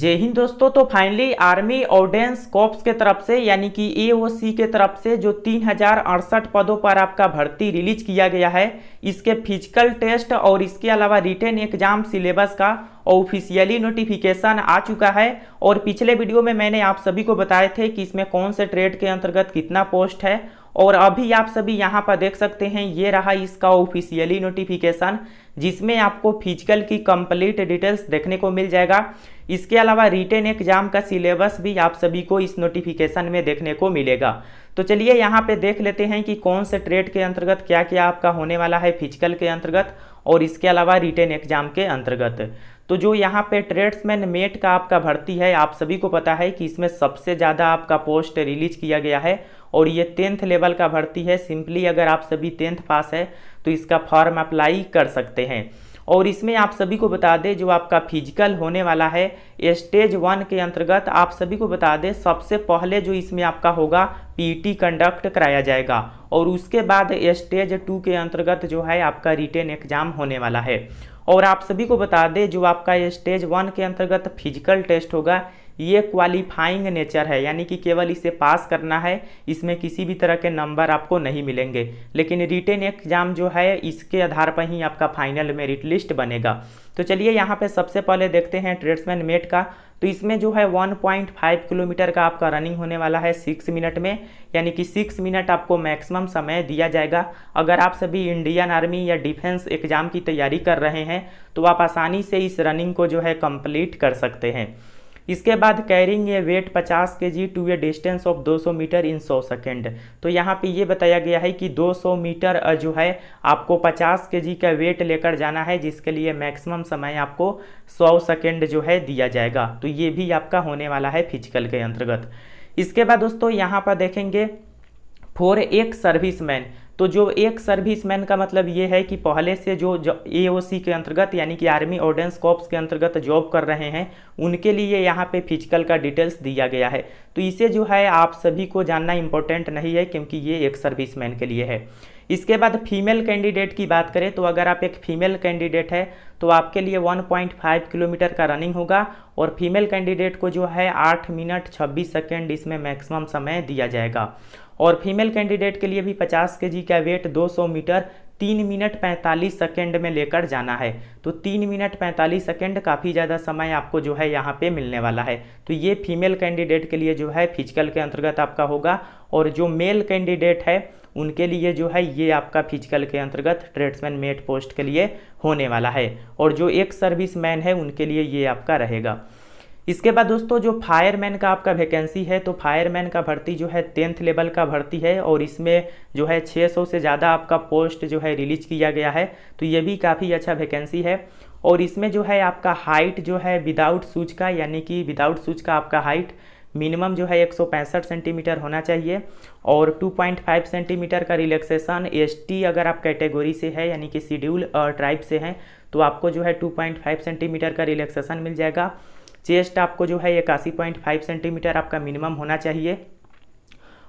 जय हिंद दोस्तों तो फाइनली आर्मी ऑर्डेंस कॉप्स के तरफ से यानी कि एओसी के तरफ से जो तीन पदों पर आपका भर्ती रिलीज किया गया है इसके फिजिकल टेस्ट और इसके अलावा रिटर्न एग्जाम सिलेबस का ऑफिशियली नोटिफिकेशन आ चुका है और पिछले वीडियो में मैंने आप सभी को बताए थे कि इसमें कौन से ट्रेड के अंतर्गत कितना पोस्ट है और अभी आप सभी यहाँ पर देख सकते हैं ये रहा इसका ऑफिशियली नोटिफिकेशन जिसमें आपको फिजिकल की कंप्लीट डिटेल्स देखने को मिल जाएगा इसके अलावा रिटेन एग्जाम का सिलेबस भी आप सभी को इस नोटिफिकेशन में देखने को मिलेगा तो चलिए यहाँ पे देख लेते हैं कि कौन से ट्रेड के अंतर्गत क्या क्या आपका होने वाला है फिजिकल के अंतर्गत और इसके अलावा रिटेन एग्जाम के अंतर्गत तो जो यहाँ पे ट्रेड्समैन मेट का आपका भर्ती है आप सभी को पता है कि इसमें सबसे ज़्यादा आपका पोस्ट रिलीज किया गया है और ये टेंथ लेवल का भर्ती है सिंपली अगर आप सभी टेंथ पास है तो इसका फॉर्म अप्लाई कर सकते हैं और इसमें आप सभी को बता दें जो आपका फिजिकल होने वाला है स्टेज वन के अंतर्गत आप सभी को बता दें सबसे पहले जो इसमें आपका होगा पीटी कंडक्ट e कराया जाएगा और उसके बाद स्टेज टू के अंतर्गत जो है आपका रिटेन एग्जाम होने वाला है और आप सभी को बता दें जो आपका स्टेज वन के अंतर्गत फिजिकल टेस्ट होगा ये क्वालिफाइंग नेचर है यानी कि केवल इसे पास करना है इसमें किसी भी तरह के नंबर आपको नहीं मिलेंगे लेकिन रिटेन एग्जाम जो है इसके आधार पर ही आपका फाइनल मेरिट लिस्ट बनेगा तो चलिए यहाँ पे सबसे पहले देखते हैं ट्रेड्समैन मेट का तो इसमें जो है 1.5 किलोमीटर का आपका रनिंग होने वाला है सिक्स मिनट में यानी कि सिक्स मिनट आपको मैक्सिमम समय दिया जाएगा अगर आप सभी इंडियन आर्मी या डिफेंस एग्ज़ाम की तैयारी कर रहे हैं तो आप आसानी से इस रनिंग को जो है कम्प्लीट कर सकते हैं इसके बाद carrying a weight 50 K G to a distance of 200 metre in 100 second तो यहाँ पे ये बताया गया है कि 200 मीटर जो है आपको 50 के जी का वेट लेकर जाना है जिसके लिए मैक्सिमम समय आपको 100 सेकेंड जो है दिया जाएगा तो ये भी आपका होने वाला है फिजिकल के अंतर्गत इसके बाद दोस्तों यहाँ पर देखेंगे फोर एक सर्विस तो जो एक सर्विसमैन का मतलब ये है कि पहले से जो सी के अंतर्गत यानी कि आर्मी ऑर्डेंस कॉप्स के अंतर्गत जॉब कर रहे हैं उनके लिए यहाँ पे फिजिकल का डिटेल्स दिया गया है तो इसे जो है आप सभी को जानना इम्पोर्टेंट नहीं है क्योंकि ये एक सर्विसमैन के लिए है इसके बाद फीमेल कैंडिडेट की बात करें तो अगर आप एक फीमेल कैंडिडेट है तो आपके लिए 1.5 किलोमीटर का रनिंग होगा और फीमेल कैंडिडेट को जो है 8 मिनट 26 सेकेंड इसमें मैक्सिमम समय दिया जाएगा और फीमेल कैंडिडेट के लिए भी 50 के का वेट 200 मीटर तीन मिनट पैंतालीस सेकेंड में लेकर जाना है तो तीन मिनट पैंतालीस सेकेंड काफ़ी ज़्यादा समय आपको जो है यहाँ पे मिलने वाला है तो ये फीमेल कैंडिडेट के लिए जो है फिजिकल के अंतर्गत आपका होगा और जो मेल कैंडिडेट है उनके लिए जो है ये आपका फिजिकल के अंतर्गत ट्रेड्समैन मेट पोस्ट के लिए होने वाला है और जो एक सर्विस मैन है उनके लिए ये आपका रहेगा इसके बाद दोस्तों जो फायरमैन का आपका वैकेंसी है तो फायरमैन का भर्ती जो है टेंथ लेवल का भर्ती है और इसमें जो है 600 से ज़्यादा आपका पोस्ट जो है रिलीज किया गया है तो ये भी काफ़ी अच्छा वैकेंसी है और इसमें जो है आपका हाइट जो है विदाउट सूच का यानी कि विदाउट सूच का आपका हाइट मिनिमम जो है एक सेंटीमीटर होना चाहिए और 2.5 सेंटीमीटर का रिलैक्सेशन एसटी अगर आप कैटेगरी से है यानी कि शेड्यूल ट्राइब से हैं तो आपको जो है 2.5 सेंटीमीटर का रिलैक्सेशन मिल जाएगा चेस्ट आपको जो है इक्यासी पॉइंट फाइव सेंटीमीटर आपका मिनिमम होना चाहिए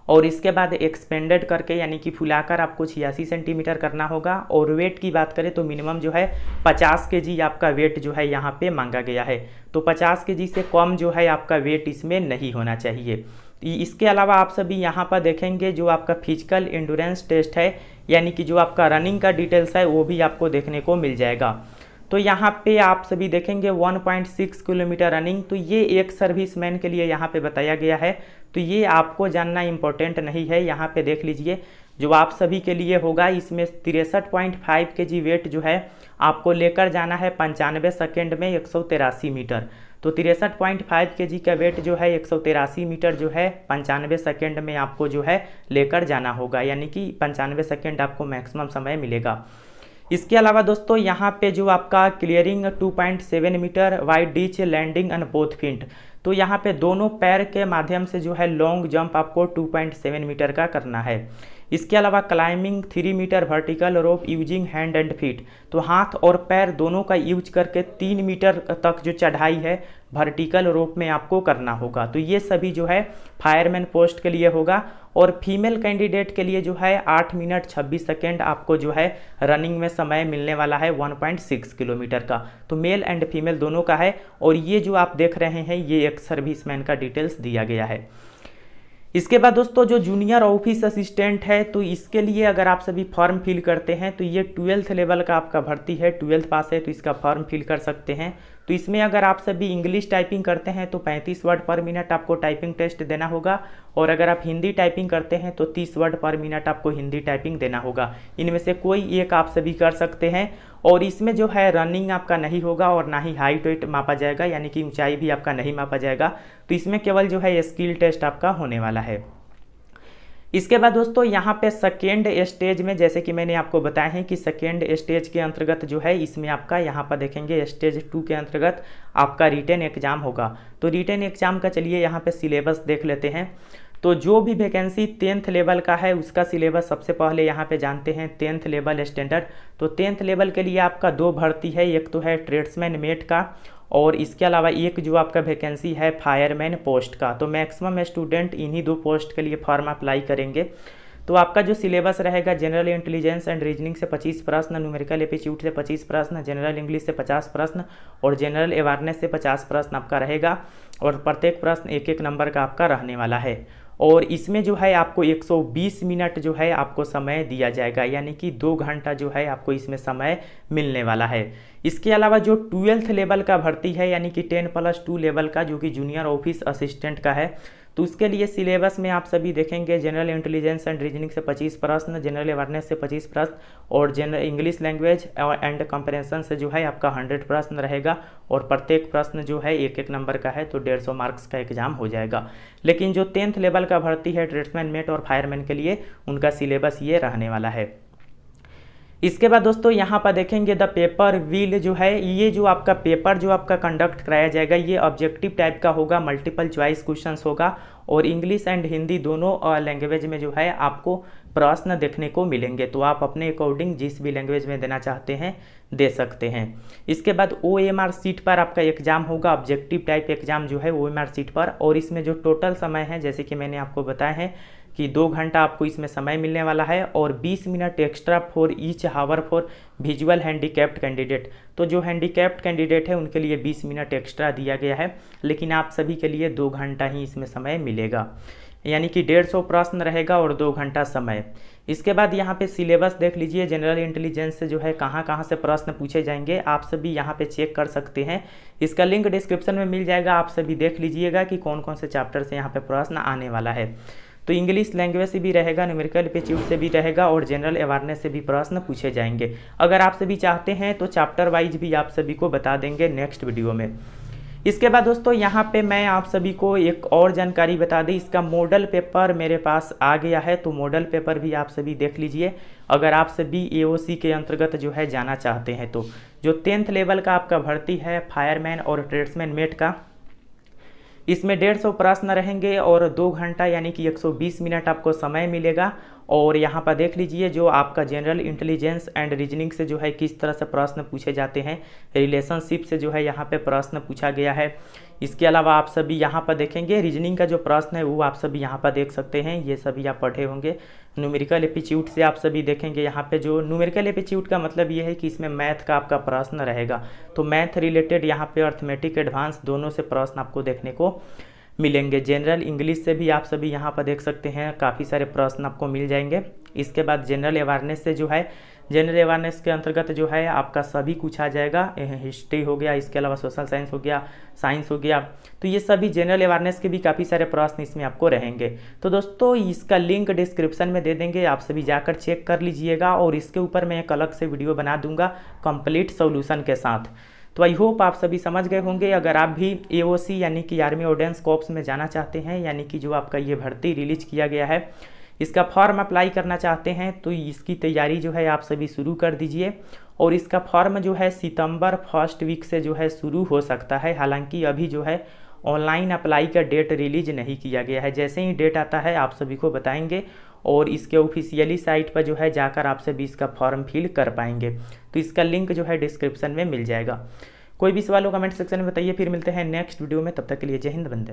और इसके बाद एक्सपेंडेड करके यानी कि फुलाकर आपको छियासी सेंटीमीटर करना होगा और वेट की बात करें तो मिनिमम जो है 50 के जी आपका वेट जो है यहाँ पे मांगा गया है तो 50 के जी से कम जो है आपका वेट इसमें नहीं होना चाहिए इसके अलावा आप सभी यहाँ पर देखेंगे जो आपका फिजिकल इंडोरेंस टेस्ट है यानी कि जो आपका रनिंग का डिटेल्स है वो भी आपको देखने को मिल जाएगा तो यहाँ पे आप सभी देखेंगे 1.6 किलोमीटर रनिंग तो ये एक सर्विसमैन के लिए यहाँ पे बताया गया है तो ये आपको जानना इम्पोर्टेंट नहीं है यहाँ पे देख लीजिए जो आप सभी के लिए होगा इसमें तिरसठ पॉइंट फाइव के जी वेट जो है आपको लेकर जाना है पंचानवे सेकेंड में एक सौ तिरासी मीटर तो तिरसठ पॉइंट फाइव के जी का वेट जो है एक सौ तिरासी मीटर जो है पंचानवे सेकेंड में आपको जो है लेकर जाना होगा यानी कि पंचानवे सेकेंड आपको मैक्सिमम समय मिलेगा इसके अलावा दोस्तों यहाँ पे जो आपका clearing 2.7 metre wide ditch landing and both feet तो यहाँ पे दोनों पैर के माध्यम से जो है लॉन्ग जंप आपको 2.7 मीटर का करना है इसके अलावा climbing three metre vertical rope using hand and feet तो हाथ और पैर दोनों का यूज करके तीन मीटर तक जो चढ़ाई है वर्टिकल रोप में आपको करना होगा तो ये सभी जो है फायरमैन पोस्ट के लिए होगा और फीमेल कैंडिडेट के लिए जो है आठ मिनट छब्बीस सेकेंड आपको जो है रनिंग में समय मिलने वाला है 1.6 किलोमीटर का तो मेल एंड फीमेल दोनों का है और ये जो आप देख रहे हैं ये कॉन्ट्रैक्ट सर्विसमैन का डिटेल्स दिया गया है इसके बाद दोस्तों जो जूनियर ऑफिस असिस्टेंट है तो इसके लिए अगर आप सभी फॉर्म फिल करते हैं तो ये ट्वेल्थ लेवल का आपका भर्ती है ट्वेल्थ पास है तो इसका फॉर्म फिल कर सकते हैं तो इसमें अगर आप सभी इंग्लिश टाइपिंग करते हैं तो 35 वर्ड पर मिनट आपको टाइपिंग टेस्ट देना होगा और अगर आप हिंदी टाइपिंग करते हैं तो 30 वर्ड पर मिनट आपको हिंदी टाइपिंग देना होगा इनमें से कोई एक आप सभी कर सकते हैं और इसमें जो है रनिंग आपका नहीं होगा और ना ही हाइट वेट मापा जाएगा यानी कि ऊंचाई भी आपका नहीं मापा जाएगा तो इसमें केवल जो है स्किल टेस्ट आपका होने वाला है इसके बाद दोस्तों यहाँ पे सेकेंड स्टेज में जैसे कि मैंने आपको बताया है कि सेकेंड स्टेज के अंतर्गत जो है इसमें आपका यहाँ पर देखेंगे स्टेज टू के अंतर्गत आपका रिटर्न एग्जाम होगा तो रिटर्न एग्जाम का चलिए यहाँ पे सिलेबस देख लेते हैं तो जो भी वैकेंसी टेंथ लेवल का है उसका सिलेबस सबसे पहले यहाँ पे जानते हैं टेंथ लेवल स्टैंडर्ड तो टेंथ लेवल के लिए आपका दो भर्ती है एक तो है ट्रेड्समैन मेट का और इसके अलावा एक जो आपका वैकेंसी है फायरमैन पोस्ट का तो मैक्सिमम स्टूडेंट इन्हीं दो पोस्ट के लिए फॉर्म अप्लाई करेंगे तो आपका जो सिलेबस रहेगा जनरल इंटेलिजेंस एंड रीजनिंग से 25 प्रश्न न्यूमेरिकल एप्टीट्यूड से 25 प्रश्न जनरल इंग्लिश से 50 प्रश्न और जनरल अवेयरनेस से 50 प्रश्न आपका रहेगा और प्रत्येक प्रश्न एक एक नंबर का आपका रहने वाला है और इसमें जो है आपको 120 मिनट जो है आपको समय दिया जाएगा यानी कि दो घंटा जो है आपको इसमें समय मिलने वाला है इसके अलावा जो ट्वेल्थ लेवल का भर्ती है यानी कि टेन प्लस टू लेवल का जो कि जूनियर ऑफिस असिस्टेंट का है तो उसके लिए सिलेबस में आप सभी देखेंगे जनरल इंटेलिजेंस एंड रीजनिंग से 25 प्रश्न जनरल अवेयरनेस से 25 प्रश्न और general English language and comprehension से जो है आपका 100 प्रश्न रहेगा और प्रत्येक प्रश्न जो है एक एक नंबर का है तो 150 मार्क्स का एग्जाम हो जाएगा लेकिन जो टेंथ लेवल का भर्ती है ट्रेड्समैन मेट और फायरमैन के लिए उनका सिलेबस ये रहने वाला है इसके बाद दोस्तों यहाँ पर देखेंगे द पेपर व्हील जो है ये जो आपका पेपर जो आपका कंडक्ट कराया जाएगा ये ऑब्जेक्टिव टाइप का होगा मल्टीपल च्वाइस क्वेश्चन होगा और इंग्लिश एंड हिंदी दोनों लैंग्वेज में जो है आपको प्रश्न देखने को मिलेंगे तो आप अपने अकॉर्डिंग जिस भी लैंग्वेज में देना चाहते हैं दे सकते हैं इसके बाद ओ एम आर सीट पर आपका एग्जाम होगा ऑब्जेक्टिव टाइप एग्जाम जो है ओ एम आर सीट पर और इसमें जो टोटल समय है जैसे कि मैंने आपको बताया है कि दो घंटा आपको इसमें समय मिलने वाला है और 20 minute extra for each hour for visual handicapped candidate तो जो हैंडीकैप्ड कैंडिडेट है उनके लिए 20 मिनट एक्स्ट्रा दिया गया है लेकिन आप सभी के लिए दो घंटा ही इसमें समय मिलेगा यानी कि डेढ़ सौ प्रश्न रहेगा और दो घंटा समय इसके बाद यहाँ पे सिलेबस देख लीजिए जनरल इंटेलिजेंस से जो है कहाँ कहाँ से प्रश्न पूछे जाएंगे आप सभी यहाँ पे चेक कर सकते हैं इसका लिंक डिस्क्रिप्शन में मिल जाएगा आप सभी देख लीजिएगा कि कौन कौन से चैप्टर से यहाँ पे प्रश्न आने वाला है तो इंग्लिश लैंग्वेज से भी रहेगा न्यूमेरिकल एप्टीट्यूड से भी रहेगा और जनरल अवेयरनेस से भी प्रश्न पूछे जाएंगे अगर आप सभी चाहते हैं तो चैप्टर वाइज भी आप सभी को बता देंगे नेक्स्ट वीडियो में इसके बाद दोस्तों यहाँ पे मैं आप सभी को एक और जानकारी बता दी इसका मॉडल पेपर मेरे पास आ गया है तो मॉडल पेपर भी आप सभी देख लीजिए अगर आप सभी ए के अंतर्गत जो है जाना चाहते हैं तो जो टेंथ लेवल का आपका भर्ती है फायरमैन और ट्रेड्समैन मेट का इसमें डेढ़ सौ प्रश्न रहेंगे और दो घंटा यानी कि 120 मिनट आपको समय मिलेगा और यहाँ पर देख लीजिए जो आपका जनरल इंटेलिजेंस एंड रीजनिंग से जो है किस तरह से प्रश्न पूछे जाते हैं रिलेशनशिप से जो है यहाँ पे प्रश्न पूछा गया है इसके अलावा आप सभी यहाँ पर देखेंगे रीजनिंग का जो प्रश्न है वो आप सभी यहाँ पर देख सकते हैं ये सभी आप पढ़े होंगे न्यूमेरिकल एपिच्यूट से आप सभी देखेंगे यहाँ पे जो न्यूमेरिकल एपिच्यूट का मतलब ये है कि इसमें मैथ का आपका प्रश्न रहेगा तो मैथ रिलेटेड यहाँ पे अर्थमेटिक एडवांस दोनों से प्रश्न आपको देखने को मिलेंगे जनरल इंग्लिश से भी आप सभी यहाँ पर देख सकते हैं काफ़ी सारे प्रश्न आपको मिल जाएंगे इसके बाद जनरल अवेयरनेस से जो है जनरल अवेयरनेस के अंतर्गत जो है आपका सभी कुछ आ जाएगा हिस्ट्री हो गया इसके अलावा सोशल साइंस हो गया साइंस हो गया तो ये सभी जनरल अवेयरनेस के भी काफ़ी सारे प्रश्न इसमें आपको रहेंगे तो दोस्तों इसका लिंक डिस्क्रिप्शन में दे देंगे आप सभी जाकर चेक कर लीजिएगा और इसके ऊपर मैं एक अलग से वीडियो बना दूंगा कंप्लीट सोल्यूशन के साथ तो आई होप आप सभी समझ गए होंगे अगर आप भी ए यानी कि आर्मी ऑर्डेंस कॉप्स में जाना चाहते हैं यानी कि जो आपका ये भर्ती रिलीज किया गया है इसका फॉर्म अप्लाई करना चाहते हैं तो इसकी तैयारी जो है आप सभी शुरू कर दीजिए और इसका फॉर्म जो है सितंबर फर्स्ट वीक से जो है शुरू हो सकता है हालांकि अभी जो है ऑनलाइन अप्लाई का डेट रिलीज नहीं किया गया है जैसे ही डेट आता है आप सभी को बताएंगे और इसके ऑफिशियली साइट पर जो है जाकर आप सभी इसका फॉर्म फिल कर पाएंगे तो इसका लिंक जो है डिस्क्रिप्शन में मिल जाएगा कोई भी सवाल हो कमेंट सेक्शन में बताइए फिर मिलते हैं नेक्स्ट वीडियो में तब तक के लिए जय हिंद बंदे